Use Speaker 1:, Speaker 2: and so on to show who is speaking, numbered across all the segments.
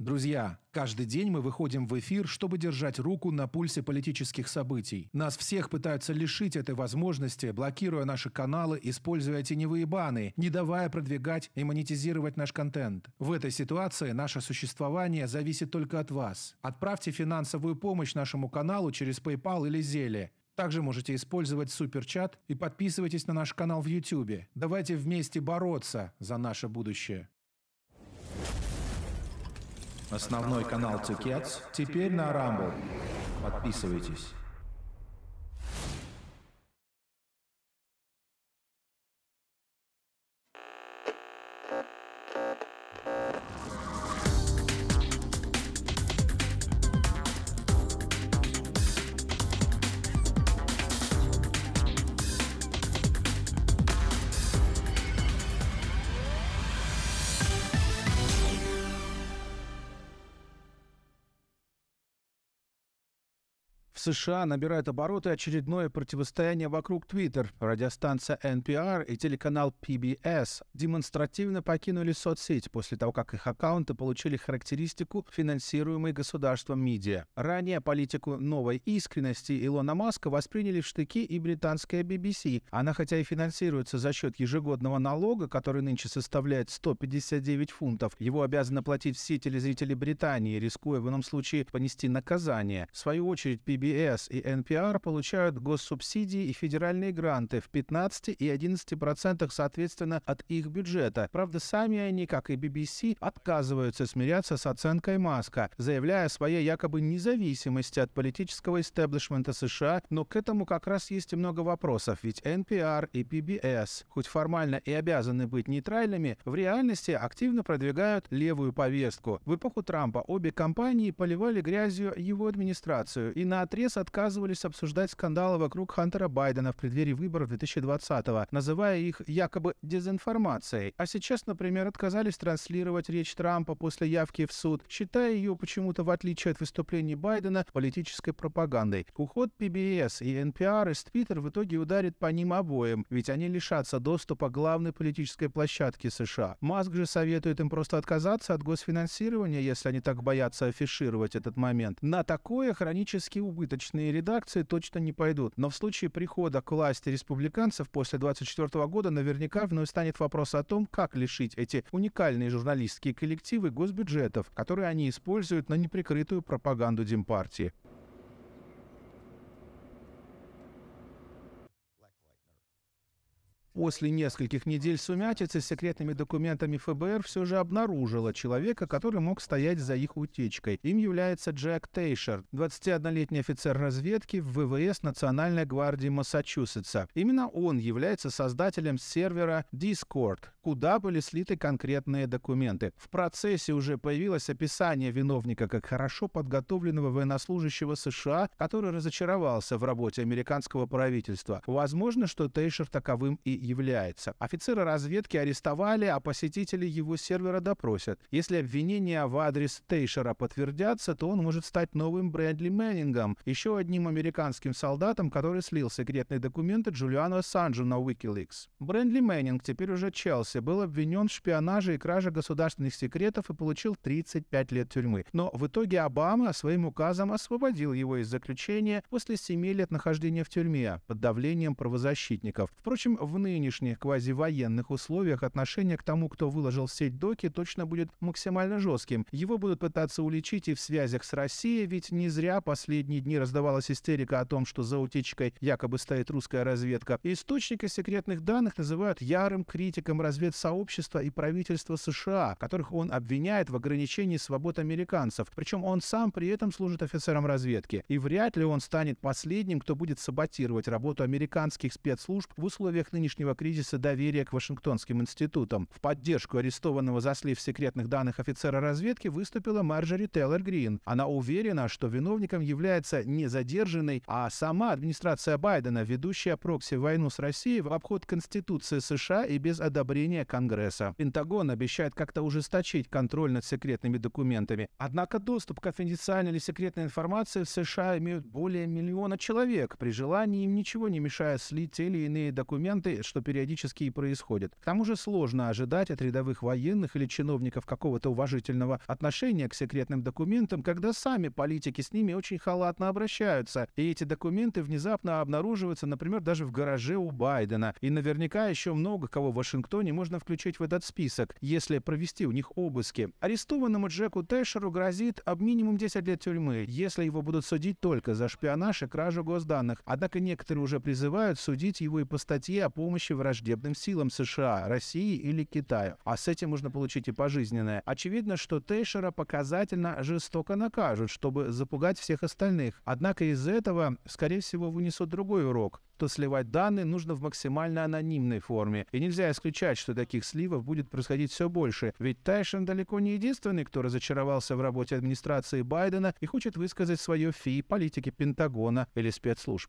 Speaker 1: Друзья, каждый день мы выходим в эфир, чтобы держать руку на пульсе политических событий. Нас всех пытаются лишить этой возможности, блокируя наши каналы, используя теневые баны, не давая продвигать и монетизировать наш контент. В этой ситуации наше существование зависит только от вас. Отправьте финансовую помощь нашему каналу через PayPal или Zelle. Также можете использовать суперчат и подписывайтесь на наш канал в YouTube. Давайте вместе бороться за наше будущее. Основной канал Цикец теперь на Рамбл. Подписывайтесь. США набирает обороты очередное противостояние вокруг Twitter. Радиостанция NPR и телеканал PBS демонстративно покинули соцсеть после того, как их аккаунты получили характеристику финансируемой государством медиа. Ранее политику новой искренности Илона Маска восприняли в штыки и британская BBC. Она хотя и финансируется за счет ежегодного налога, который нынче составляет 159 фунтов, его обязаны платить все телезрители Британии, рискуя в ином случае понести наказание. В свою очередь PBS ВВС и НПР получают госсубсидии и федеральные гранты в 15 и 11% процентах соответственно от их бюджета. Правда, сами они, как и BBC, отказываются смиряться с оценкой Маска, заявляя о своей якобы независимости от политического истеблишмента США, но к этому как раз есть много вопросов, ведь NPR и PBS, хоть формально и обязаны быть нейтральными, в реальности активно продвигают левую повестку. В эпоху Трампа обе компании поливали грязью его администрацию и на три пресса отказывались обсуждать скандалы вокруг Хантера Байдена в преддверии выборов 2020-го, называя их якобы дезинформацией. А сейчас, например, отказались транслировать речь Трампа после явки в суд, считая ее почему-то, в отличие от выступлений Байдена, политической пропагандой. Уход PBS и NPR из Twitter в итоге ударит по ним обоим, ведь они лишатся доступа к главной политической площадке США. Маск же советует им просто отказаться от госфинансирования, если они так боятся афишировать этот момент. На такое хронический убыток убыточные редакции точно не пойдут. Но в случае прихода к власти республиканцев после 24 года наверняка вновь станет вопрос о том, как лишить эти уникальные журналистские коллективы госбюджетов, которые они используют на неприкрытую пропаганду Демпартии. После нескольких недель сумятицы с секретными документами ФБР все же обнаружила человека, который мог стоять за их утечкой. Им является Джек Тейшер, 21-летний офицер разведки в ВВС Национальной гвардии Массачусетса. Именно он является создателем сервера Discord, куда были слиты конкретные документы. В процессе уже появилось описание виновника как хорошо подготовленного военнослужащего США, который разочаровался в работе американского правительства. Возможно, что Тейшер таковым и является. Офицеры разведки арестовали, а посетители его сервера допросят. Если обвинения в адрес Тейшера подтвердятся, то он может стать новым Брэдли Мэннингом, еще одним американским солдатом, который слил секретные документы Джулиану Ассанжу на Wikileaks. Брэдли Мэннинг, теперь уже Челси, был обвинен в шпионаже и краже государственных секретов и получил 35 лет тюрьмы. Но в итоге Обама своим указом освободил его из заключения после 7 лет нахождения в тюрьме под давлением правозащитников. Впрочем, в ны нынешних квазивоенных условиях отношение к тому, кто выложил в сеть доки, точно будет максимально жестким. Его будут пытаться уличить и в связях с Россией, ведь не зря последние дни раздавалась истерика о том, что за утечкой якобы стоит русская разведка. Источники секретных данных называют ярым критиком разведсообщества и правительства США, которых он обвиняет в ограничении свобод американцев. Причем он сам при этом служит офицером разведки. И вряд ли он станет последним, кто будет саботировать работу американских спецслужб в условиях нынешней нынешнего кризиса доверия к Вашингтонским институтам. В поддержку арестованного за слив секретных данных офицера разведки выступила Марджори Теллер Грин. Она уверена, что виновником является не задержанный, а сама администрация Байдена, ведущая прокси-войну с Россией в обход Конституции США и без одобрения Конгресса. Пентагон обещает как-то ужесточить контроль над секретными документами. Однако доступ к официальной или секретной информации в США имеют более миллиона человек. При желании им ничего не мешает слить те или иные документы, что периодически и происходит. К тому же сложно ожидать от рядовых военных или чиновников какого-то уважительного отношения к секретным документам, когда сами политики с ними очень халатно обращаются, и эти документы внезапно обнаруживаются, например, даже в гараже у Байдена. И наверняка еще много кого в Вашингтоне можно включить в этот список, если провести у них обыски. Арестованному Джеку Тэшеру грозит об минимум 10 лет тюрьмы, если его будут судить только за шпионаж и кражу госданных. Однако некоторые уже призывают судить его и по статье о помощи помощи враждебным силам США, России или Китаю, а с этим можно получить и пожизненное. Очевидно, что Тейшера показательно жестоко накажут, чтобы запугать всех остальных. Однако из этого, скорее всего, вынесут другой урок что сливать данные нужно в максимально анонимной форме. И нельзя исключать, что таких сливов будет происходить все больше. Ведь Тайшин далеко не единственный, кто разочаровался в работе администрации Байдена и хочет высказать свое фи политике Пентагона или спецслужб.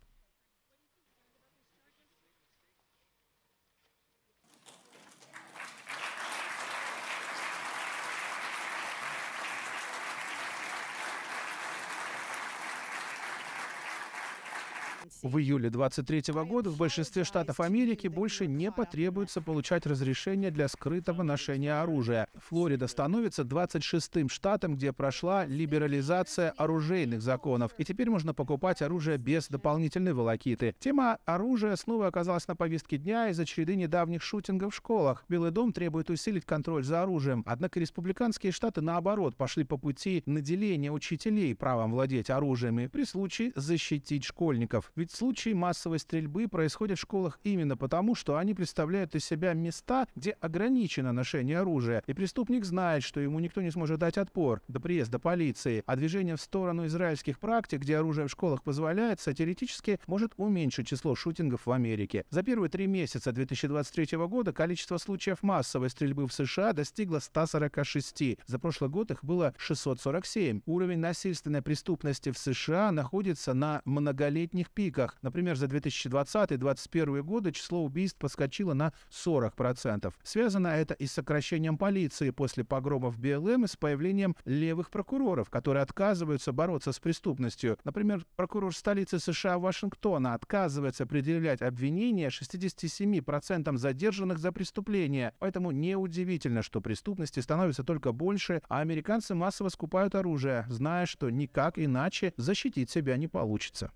Speaker 1: В июле 2023 года в большинстве штатов Америки больше не потребуется получать разрешение для скрытого ношения оружия. Флорида становится 26-м штатом, где прошла либерализация оружейных законов, и теперь можно покупать оружие без дополнительной волокиты. Тема оружия снова оказалась на повестке дня из-за череды недавних шутингов в школах. Белый дом требует усилить контроль за оружием, однако республиканские штаты, наоборот, пошли по пути наделения учителей правом владеть оружием и при случае защитить школьников. Ведь случаи массовой стрельбы происходят в школах именно потому, что они представляют из себя места, где ограничено ношение оружия, и преступник знает, что ему никто не сможет дать отпор до приезда полиции, а движение в сторону израильских практик, где оружие в школах позволяется, теоретически может уменьшить число шутингов в Америке. За первые три месяца 2023 года количество случаев массовой стрельбы в США достигло 146. За прошлый год их было 647. Уровень насильственной преступности в США находится на многолетних пиках статистиках, например, за 2020-2021 годы число убийств подскочило на 40%. Связано это и с сокращением полиции после погромов БЛМ и с появлением левых прокуроров, которые отказываются бороться с преступностью. Например, прокурор столицы США Вашингтона отказывается определять обвинения 67% задержанных за преступления. Поэтому неудивительно, что преступности становится только больше, а американцы массово скупают оружие, зная, что никак иначе защитить себя не получится.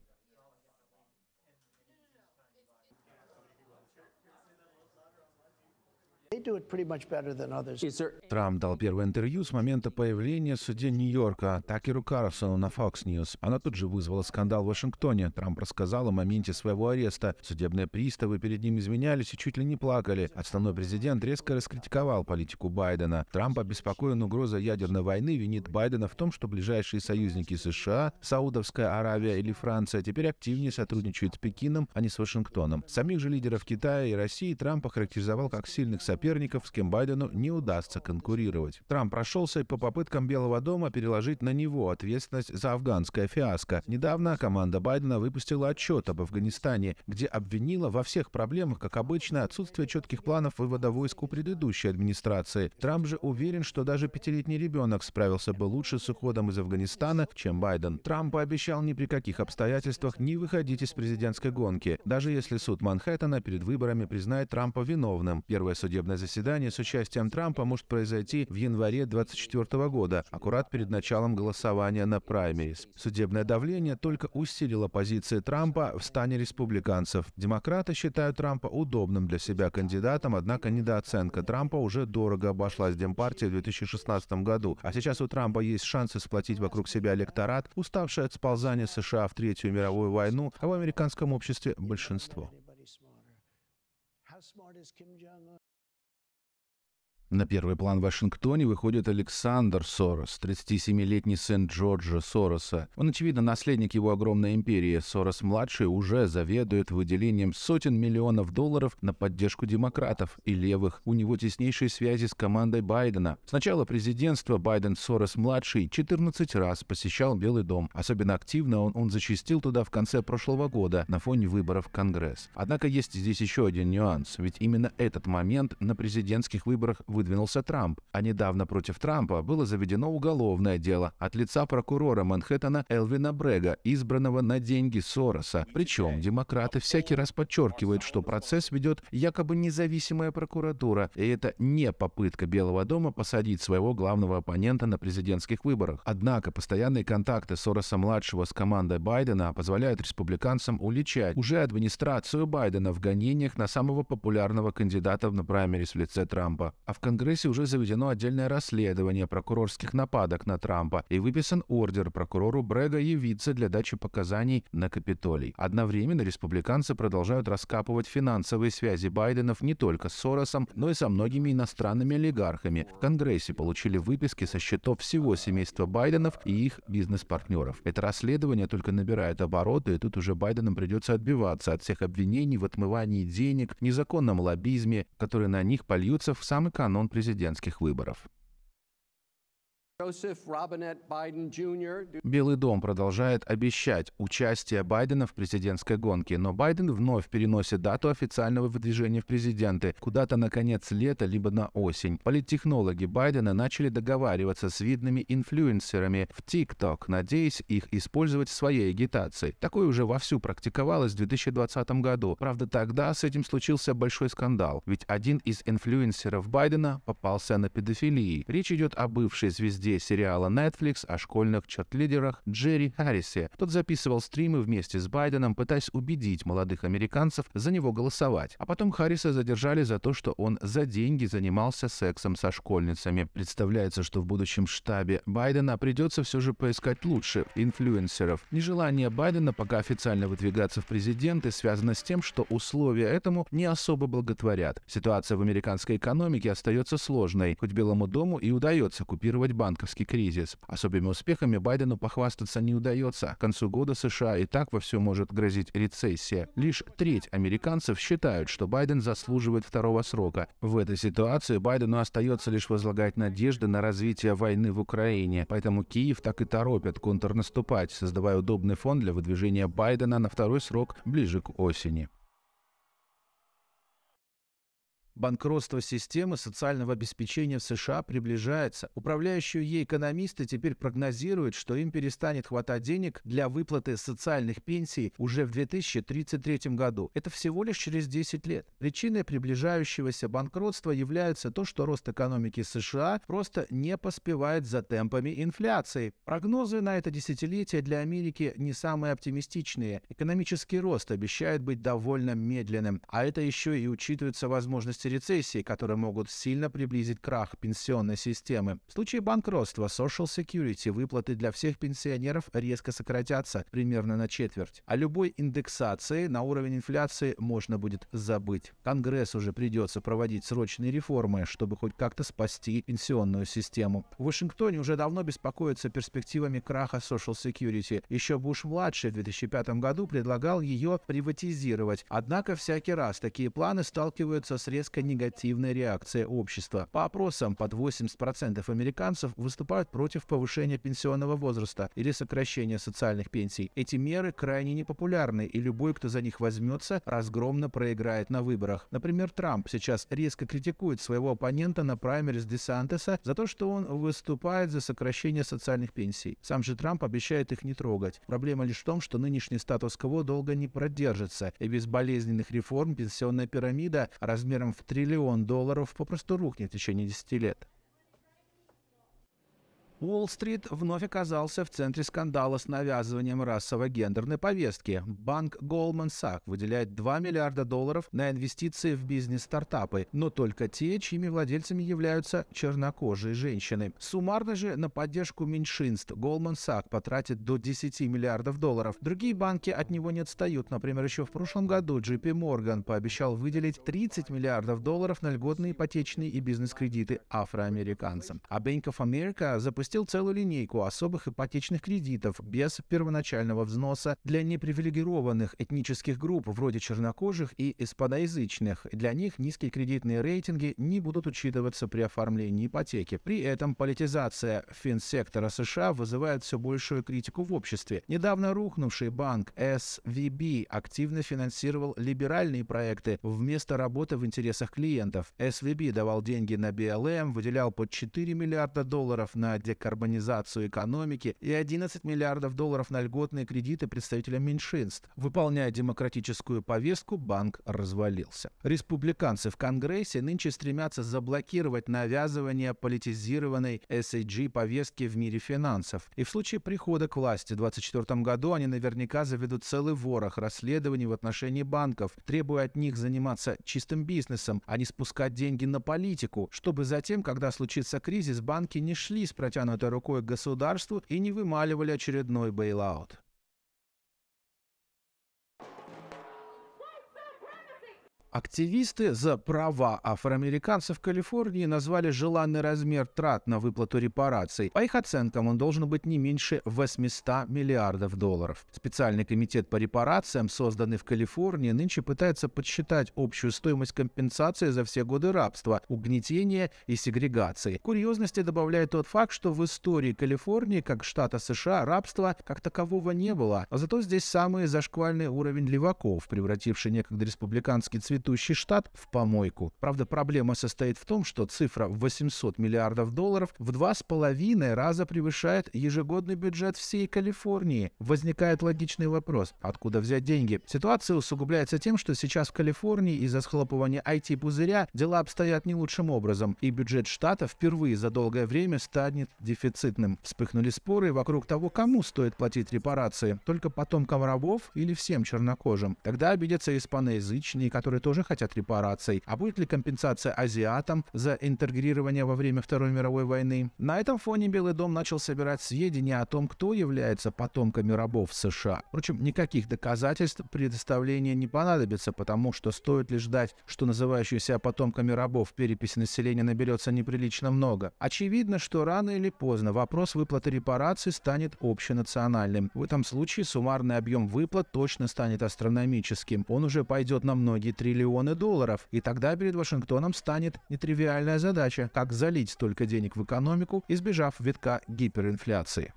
Speaker 1: Трамп дал первое интервью с момента появления в суде Нью-Йорка Такеру Карлсону на Fox News. Она тут же вызвала скандал в Вашингтоне. Трамп рассказал о моменте своего ареста. Судебные приставы перед ним извинялись и чуть ли не плакали. Отставной президент резко раскритиковал политику Байдена. Трамп обеспокоен угрозой ядерной войны, винит Байдена в том, что ближайшие союзники США, Саудовская Аравия или Франция, теперь активнее сотрудничают с Пекином, а не с Вашингтоном. Самих же лидеров Китая и России Трамп охарактеризовал как сильных соперников соперников, с кем Байдену не удастся конкурировать. Трамп прошелся по попыткам Белого дома переложить на него ответственность за афганское фиаско. Недавно команда Байдена выпустила отчет об Афганистане, где обвинила во всех проблемах, как обычно, отсутствие четких планов вывода войск у предыдущей администрации. Трамп же уверен, что даже пятилетний ребенок справился бы лучше с уходом из Афганистана, чем Байден. Трамп пообещал ни при каких обстоятельствах не выходить из президентской гонки, даже если суд Манхэттена перед выборами признает Трампа виновным. Первое судебное пленарное заседание с участием Трампа может произойти в январе 2024 года, аккурат перед началом голосования на праймерис. Судебное давление только усилило позиции Трампа в стане республиканцев. Демократы считают Трампа удобным для себя кандидатом, однако недооценка Трампа уже дорого обошлась Демпартии в 2016 году. А сейчас у Трампа есть шансы сплотить вокруг себя электорат, уставший от сползания США в Третью мировую войну, а в американском обществе большинство. На первый план в Вашингтоне выходит Александр Сорос, 37-летний сын Джорджа Сороса. Он, очевидно, наследник его огромной империи. Сорос-младший уже заведует выделением сотен миллионов долларов на поддержку демократов и левых. У него теснейшие связи с командой Байдена. С начала президентства Байден Сорос-младший 14 раз посещал Белый дом. Особенно активно он, он зачастил туда в конце прошлого года на фоне выборов в Конгресс. Однако есть здесь еще один нюанс, ведь именно этот момент на президентских выборах вы выдвинулся Трамп, а недавно против Трампа было заведено уголовное дело от лица прокурора Манхэттена Элвина Брега, избранного на деньги Сороса. Причем демократы всякий раз подчеркивают, что процесс ведет якобы независимая прокуратура, и это не попытка Белого дома посадить своего главного оппонента на президентских выборах. Однако постоянные контакты Сороса-младшего с командой Байдена позволяют республиканцам уличать уже администрацию Байдена в гонениях на самого популярного кандидата на праймерис в лице Трампа. А в Конгрессе уже заведено отдельное расследование прокурорских нападок на Трампа и выписан ордер прокурору Брега явиться для дачи показаний на Капитолий. Одновременно республиканцы продолжают раскапывать финансовые связи Байденов не только с Соросом, но и со многими иностранными олигархами. В Конгрессе получили выписки со счетов всего семейства Байденов и их бизнес-партнеров. Это расследование только набирает обороты, и тут уже Байденам придется отбиваться от всех обвинений в отмывании денег, незаконном лоббизме, которые на них польются в самый эконом канун президентских выборов. Белый дом продолжает обещать участие Байдена в президентской гонке, но Байден вновь переносит дату официального выдвижения в президенты куда-то на конец лета, либо на осень. Политтехнологи Байдена начали договариваться с видными инфлюенсерами в TikTok, надеясь их использовать в своей агитации. Такое уже вовсю практиковалось в 2020 году. Правда, тогда с этим случился большой скандал, ведь один из инфлюенсеров Байдена попался на педофилии. Речь идет о бывшей звезде звезде сериала Netflix о школьных чат-лидерах Джерри Харрисе. Тот записывал стримы вместе с Байденом, пытаясь убедить молодых американцев за него голосовать. А потом Харриса задержали за то, что он за деньги занимался сексом со школьницами. Представляется, что в будущем штабе Байдена придется все же поискать лучше инфлюенсеров. Нежелание Байдена пока официально выдвигаться в президенты связано с тем, что условия этому не особо благотворят. Ситуация в американской экономике остается сложной, хоть Белому дому и удается купировать банк банковский кризис. Особыми успехами Байдену похвастаться не удается. К концу года США и так во вовсю может грозить рецессия. Лишь треть американцев считают, что Байден заслуживает второго срока. В этой ситуации Байдену остается лишь возлагать надежды на развитие войны в Украине. Поэтому Киев так и торопит контрнаступать, создавая удобный фон для выдвижения Байдена на второй срок ближе к осени. Банкротство системы социального обеспечения в США приближается. Управляющие ей экономисты теперь прогнозируют, что им перестанет хватать денег для выплаты социальных пенсий уже в 2033 году. Это всего лишь через 10 лет. Причиной приближающегося банкротства является то, что рост экономики США просто не поспевает за темпами инфляции. Прогнозы на это десятилетие для Америки не самые оптимистичные. Экономический рост обещает быть довольно медленным, а это еще и учитывается возможность опасности рецессии, которые могут сильно приблизить крах пенсионной системы. В случае банкротства Social Security выплаты для всех пенсионеров резко сократятся примерно на четверть. а любой индексации на уровень инфляции можно будет забыть. Конгресс уже придется проводить срочные реформы, чтобы хоть как-то спасти пенсионную систему. В Вашингтоне уже давно беспокоятся перспективами краха Social Security. Еще Буш-младший в 2005 году предлагал ее приватизировать. Однако всякий раз такие планы сталкиваются с резко резко негативная реакция общества. По опросам, под 80% американцев выступают против повышения пенсионного возраста или сокращения социальных пенсий. Эти меры крайне непопулярны, и любой, кто за них возьмется, разгромно проиграет на выборах. Например, Трамп сейчас резко критикует своего оппонента на праймерис Десантеса за то, что он выступает за сокращение социальных пенсий. Сам же Трамп обещает их не трогать. Проблема лишь в том, что нынешний статус-кво долго не продержится, и без болезненных реформ пенсионная пирамида размером в триллион долларов попросту рухнет в течение 10 лет. Уолл-стрит вновь оказался в центре скандала с навязыванием расово-гендерной повестки. Банк Goldman Sachs выделяет 2 миллиарда долларов на инвестиции в бизнес-стартапы, но только те, чьими владельцами являются чернокожие женщины. Суммарно же на поддержку меньшинств Goldman Sachs потратит до 10 миллиардов долларов. Другие банки от него не отстают. Например, еще в прошлом году JP Morgan пообещал выделить 30 миллиардов долларов на льготные ипотечные и бизнес-кредиты афроамериканцам. А Bank of America запустил выпустил целую линейку особых ипотечных кредитов без первоначального взноса для непривилегированных этнических групп вроде чернокожих и испаноязычных. Для них низкие кредитные рейтинги не будут учитываться при оформлении ипотеки. При этом политизация финсектора США вызывает все большую критику в обществе. Недавно рухнувший банк SVB активно финансировал либеральные проекты вместо работы в интересах клиентов. SVB давал деньги на BLM, эм, выделял под 4 миллиарда долларов на декарбонизацию экономики и 11 миллиардов долларов на льготные кредиты представителям меньшинств. Выполняя демократическую повестку, банк развалился. Республиканцы в Конгрессе нынче стремятся заблокировать навязывание политизированной SAG повестки в мире финансов. И в случае прихода к власти в 2024 году они наверняка заведут целый ворох расследований в отношении банков, требуя от них заниматься чистым бизнесом, а не спускать деньги на политику, чтобы затем, когда случится кризис, банки не шли с протянутыми протянутой рукой к государству и не вымаливали очередной бейлаут. Активисты за права афроамериканцев в Калифорнии назвали желанный размер трат на выплату репараций. По их оценкам, он должен быть не меньше 800 миллиардов долларов. Специальный комитет по репарациям, созданный в Калифорнии, нынче пытается подсчитать общую стоимость компенсации за все годы рабства, угнетения и сегрегации. Курьезности добавляет тот факт, что в истории Калифорнии, как штата США, рабства как такового не было. А зато здесь самый зашквальный уровень леваков, превративший некогда республиканский цвет цветущий штат в помойку. Правда, проблема состоит в том, что цифра в 800 миллиардов долларов в два с половиной раза превышает ежегодный бюджет всей Калифорнии. Возникает логичный вопрос, откуда взять деньги? Ситуация усугубляется тем, что сейчас в Калифорнии из-за схлопывания IT-пузыря дела обстоят не лучшим образом, и бюджет штата впервые за долгое время станет дефицитным. Вспыхнули споры вокруг того, кому стоит платить репарации, только потомкам рабов или всем чернокожим. Тогда обидятся испаноязычные, которые тоже тоже хотят репараций. А будет ли компенсация азиатам за интегрирование во время Второй мировой войны? На этом фоне Белый дом начал собирать сведения о том, кто является потомками рабов США. Впрочем, никаких доказательств предоставления не понадобится, потому что стоит ли ждать, что называющиеся потомками рабов переписи населения наберется неприлично много. Очевидно, что рано или поздно вопрос выплаты репараций станет общенациональным. В этом случае суммарный объем выплат точно станет астрономическим. Он уже пойдет на многие триллионы триллионы долларов, и тогда перед Вашингтоном станет нетривиальная задача, как залить столько денег в экономику, избежав витка гиперинфляции.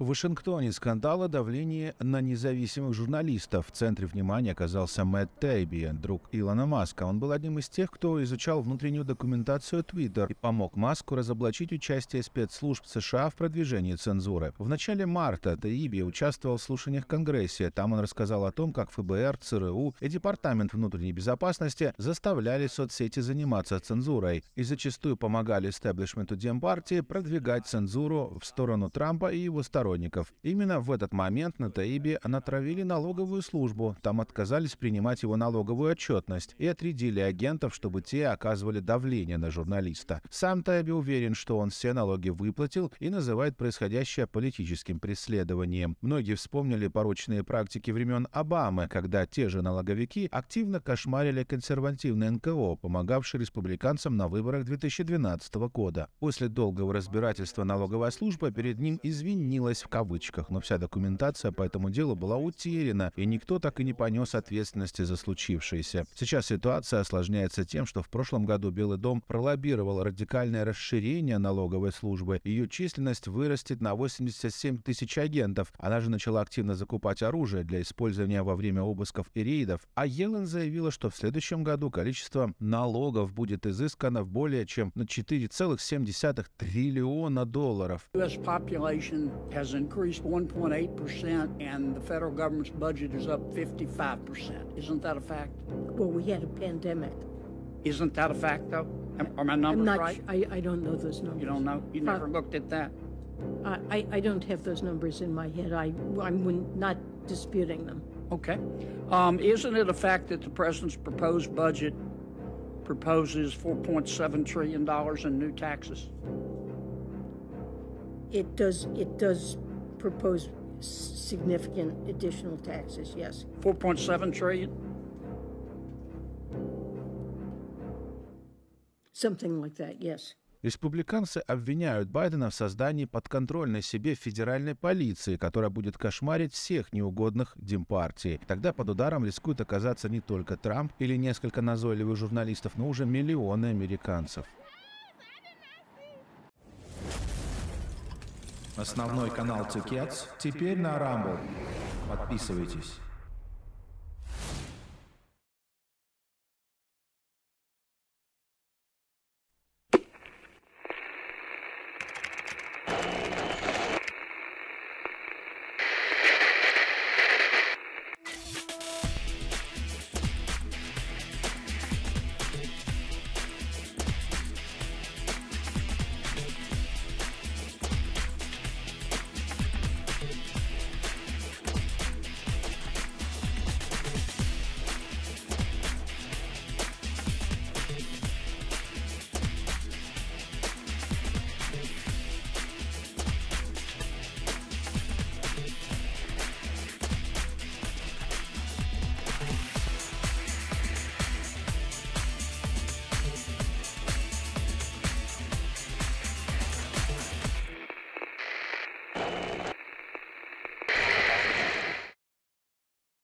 Speaker 1: В Вашингтоне скандала давление на независимых журналистов. В центре внимания оказался Мэтт Тейби, друг Илона Маска. Он был одним из тех, кто изучал внутреннюю документацию Twitter и помог Маску разоблачить участие спецслужб США в продвижении цензуры. В начале марта Тейби участвовал в слушаниях в Конгрессе. Там он рассказал о том, как ФБР, ЦРУ и Департамент внутренней безопасности заставляли соцсети заниматься цензурой и зачастую помогали истеблишменту Демпартии продвигать цензуру в сторону Трампа и его сторонников международников. Именно в этот момент на Таибе натравили налоговую службу. Там отказались принимать его налоговую отчетность и отрядили агентов, чтобы те оказывали давление на журналиста. Сам Таиби уверен, что он все налоги выплатил и называет происходящее политическим преследованием. Многие вспомнили порочные практики времен Обамы, когда те же налоговики активно кошмарили консервативное НКО, помогавшие республиканцам на выборах 2012 года. После долгого разбирательства налоговая служба перед ним извинилась осталась в кавычках, но вся документация по этому делу была утеряна, и никто так и не понес ответственности за случившееся. Сейчас ситуация осложняется тем, что в прошлом году Белый дом пролоббировал радикальное расширение налоговой службы. Ее численность вырастет на 87 тысяч агентов. Она же начала активно закупать оружие для использования во время обысков и рейдов. А Елен заявила, что в следующем году количество налогов будет изыскано в более чем на 4,7 триллиона долларов. has increased 1.8%, and the federal government's budget is up 55%. Isn't that a fact? Well, we had a pandemic. Isn't that a fact, though? Are my numbers I'm not right? I, I don't know those numbers. You don't know? You uh, never looked at that? I, I don't have those numbers in my head. I, I'm not disputing them. Okay. Um, isn't it a fact that the president's proposed budget proposes $4.7 trillion in new taxes? it does it does propose significant additional taxes. Yes. Four trillion. Something like that. Yes. Республиканцы обвиняют Байдена в создании подконтрольной себе федеральной полиции, которая будет кошмарить всех неугодных Демпартии. Тогда под ударом рискует оказаться не только Трамп или несколько назойливых журналистов, но уже миллионы американцев. Основной канал Цикец теперь на Рамбл. Подписывайтесь.